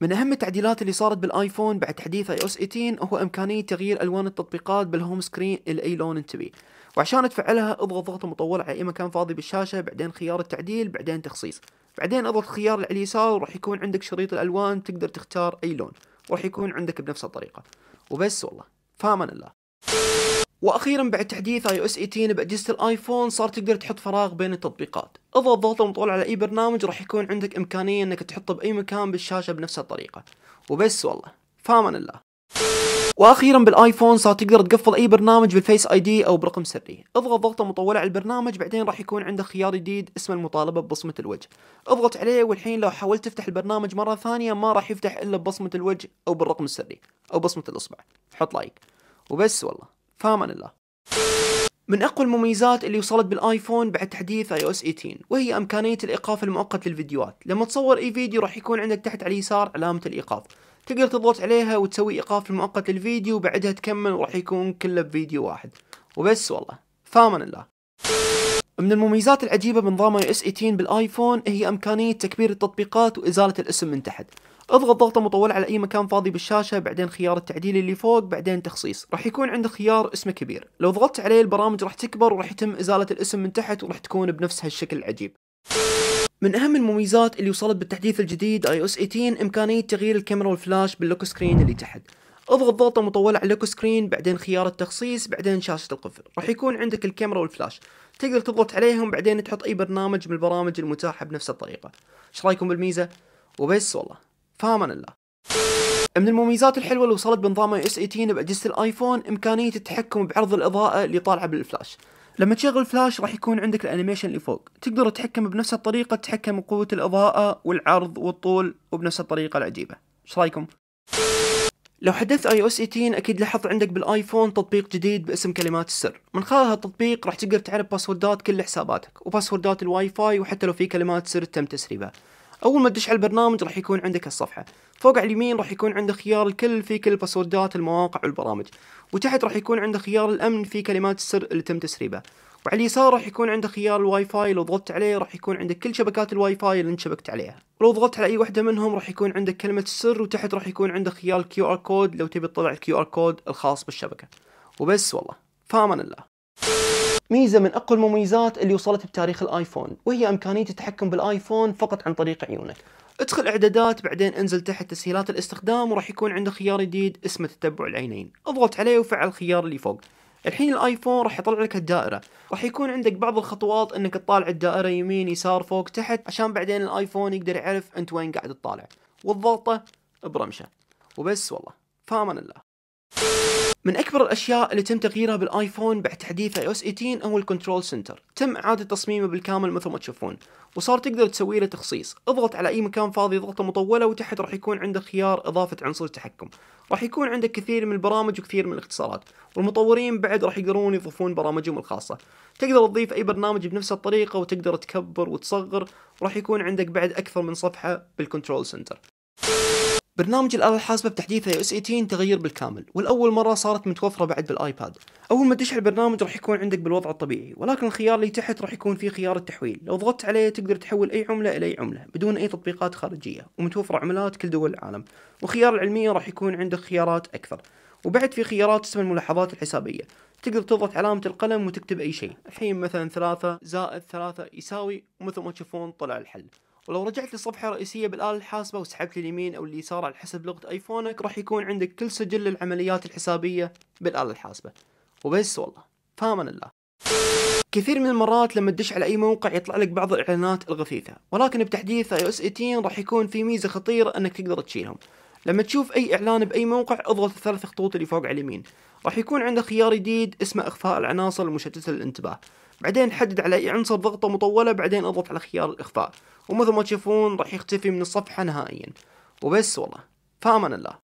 من اهم التعديلات اللي صارت بالايفون بعد تحديث اي اس 18 هو امكانيه تغيير الوان التطبيقات بالهوم سكرين لاي لون تبيه وعشان تفعلها اضغط ضغطه مطوله على اي مكان فاضي بالشاشه بعدين خيار التعديل بعدين تخصيص بعدين اضغط خيار على اليسار وراح يكون عندك شريط الالوان تقدر تختار اي لون وراح يكون عندك بنفس الطريقه وبس والله فامن الله واخيرا بعد تحديث اي او اس 18 باجهزه الايفون صار تقدر تحط فراغ بين التطبيقات اضغط ضغطه مطول على اي برنامج راح يكون عندك امكانيه انك تحطه باي مكان بالشاشه بنفس الطريقه وبس والله فامن الله واخيرا بالايفون صار تقدر تقفل اي برنامج بالفيس اي دي او برقم سري اضغط ضغطه مطوله على البرنامج بعدين راح يكون عندك خيار جديد اسمه المطالبه ببصمه الوجه اضغط عليه والحين لو حاولت تفتح البرنامج مره ثانيه ما راح يفتح الا ببصمه الوجه او بالرقم السري او بصمه الاصبع حط لايك وبس والله فامان الله من اقوى المميزات اللي وصلت بالايفون بعد تحديث اي او اس 18 وهي امكانيه الايقاف المؤقت للفيديوهات لما تصور اي فيديو راح يكون عندك تحت على اليسار علامه الايقاف تقدر تضغط عليها وتسوي ايقاف مؤقت للفيديو وبعدها تكمل وراح يكون كله بفيديو واحد وبس والله فامان الله من المميزات العجيبة بنظام اي اس 18 بالايفون هي امكانية تكبير التطبيقات وازالة الاسم من تحت اضغط ضغطة مطولة على اي مكان فاضي بالشاشة بعدين خيار التعديل اللي فوق بعدين تخصيص راح يكون عندك خيار اسمه كبير لو ضغطت عليه البرامج راح تكبر وراح يتم ازالة الاسم من تحت وراح تكون بنفس هالشكل العجيب من اهم المميزات اللي وصلت بالتحديث الجديد اي اس 18 امكانيه تغيير الكاميرا والفلاش باللوك سكرين اللي تحت اضغط ضغطة مطولة على لوك سكرين بعدين خيار التخصيص بعدين شاشة القفل راح يكون عندك الكاميرا والفلاش تقدر تضغط عليهم بعدين تحط اي برنامج من البرامج المتاحة بنفس الطريقة ايش رايكم بالميزة وبس والله فامن الله من المميزات الحلوه اللي وصلت بنظام اس اي باجهزه الايفون امكانيه التحكم بعرض الاضاءه اللي طالعه بالفلاش لما تشغل فلاش راح يكون عندك الانيميشن اللي فوق تقدر تتحكم بنفس الطريقه تتحكم بقوه الاضاءه والعرض والطول وبنفس الطريقه العجيبه ايش رايكم لو حدثت اي او اس 18 اكيد لاحظت عندك بالايفون تطبيق جديد باسم كلمات السر من خلال هالتطبيق راح تقدر تعرف باسوردات كل حساباتك وباسوردات الواي فاي وحتى لو في كلمات سر تم تسريبها اول ما تدش على البرنامج راح يكون عندك الصفحه فوق على اليمين راح يكون عندك خيار الكل في كل باسوردات المواقع والبرامج وتحت راح يكون عندك خيار الامن في كلمات السر اللي تم تسريبها وعلى اليسار راح يكون عنده خيار الواي فاي لو ضغطت عليه راح يكون عندك كل شبكات الواي فاي اللي انت شبكت عليها لو ضغطت على اي واحده منهم راح يكون عندك كلمه السر وتحت راح يكون عندك خيار الكيو ار كود لو تبي تطلع الكيو ار كود الخاص بالشبكه وبس والله فامان الله ميزة من أقوى المميزات اللي وصلت بتاريخ الآيفون وهي إمكانية التحكم بالآيفون فقط عن طريق عيونك ادخل اعدادات بعدين انزل تحت تسهيلات الاستخدام وراح يكون عندك خيار جديد اسمه تتبع العينين اضغط عليه وفعل الخيار اللي فوق الحين الايفون راح يطلع لك الدائره راح يكون عندك بعض الخطوات انك تطالع الدائره يمين يسار فوق تحت عشان بعدين الايفون يقدر يعرف انت وين قاعد تطالع والضغطه برمشه وبس والله فامان الله من اكبر الاشياء اللي تم تغييرها بالايفون بعد تحديث اي او اس 18 هو الكنترول سنتر، تم اعاده تصميمه بالكامل مثل ما تشوفون، وصار تقدر تسوي له تخصيص، اضغط على اي مكان فاضي ضغطه مطوله وتحت راح يكون عندك خيار اضافه عنصر التحكم، راح يكون عندك كثير من البرامج وكثير من الاختصارات، والمطورين بعد راح يقدرون يضيفون برامجهم الخاصه، تقدر تضيف اي برنامج بنفس الطريقه وتقدر تكبر وتصغر، وراح يكون عندك بعد اكثر من صفحه بالكنترول سنتر. برنامج الآلة الحاسبة بتحديثه اي اس 18 تغير بالكامل والأول مرة صارت متوفرة بعد بالآيباد أول ما تشعل البرنامج راح يكون عندك بالوضع الطبيعي ولكن الخيار اللي تحت راح يكون فيه خيار التحويل لو ضغطت عليه تقدر تحول أي عملة إلى أي عملة بدون أي تطبيقات خارجية ومتوفرة عملات كل دول العالم وخيار العلمية راح يكون عندك خيارات أكثر وبعد في خيارات اسمها الملاحظات الحسابية تقدر تضغط علامة القلم وتكتب أي شيء الحين مثلا ثلاثة زائد ثلاثة يساوي ومثل ما تشوفون طلع الحل ولو رجعت للصفحة الرئيسية بالآلة الحاسبة وسحبت اليمين أو اليسار على حسب لغة أيفونك راح يكون عندك كل سجل العمليات الحسابية بالآلة الحاسبة وبس والله فامن الله كثير من المرات لما تدش على اي موقع يطلع لك بعض الاعلانات الغثيثه ولكن بتحديث اي اس 18 راح يكون في ميزه خطيره انك تقدر تشيلهم لما تشوف اي اعلان باي موقع اضغط الثلاث خطوط اللي فوق على اليمين راح يكون عندك خيار جديد اسمه اخفاء العناصر المشتته للانتباه بعدين حدد على اي عنصر ضغطة مطولة بعدين اضغط على خيار الإخفاء ومثل ما تشوفون راح يختفي من الصفحة نهائيا وبس والله فأمان الله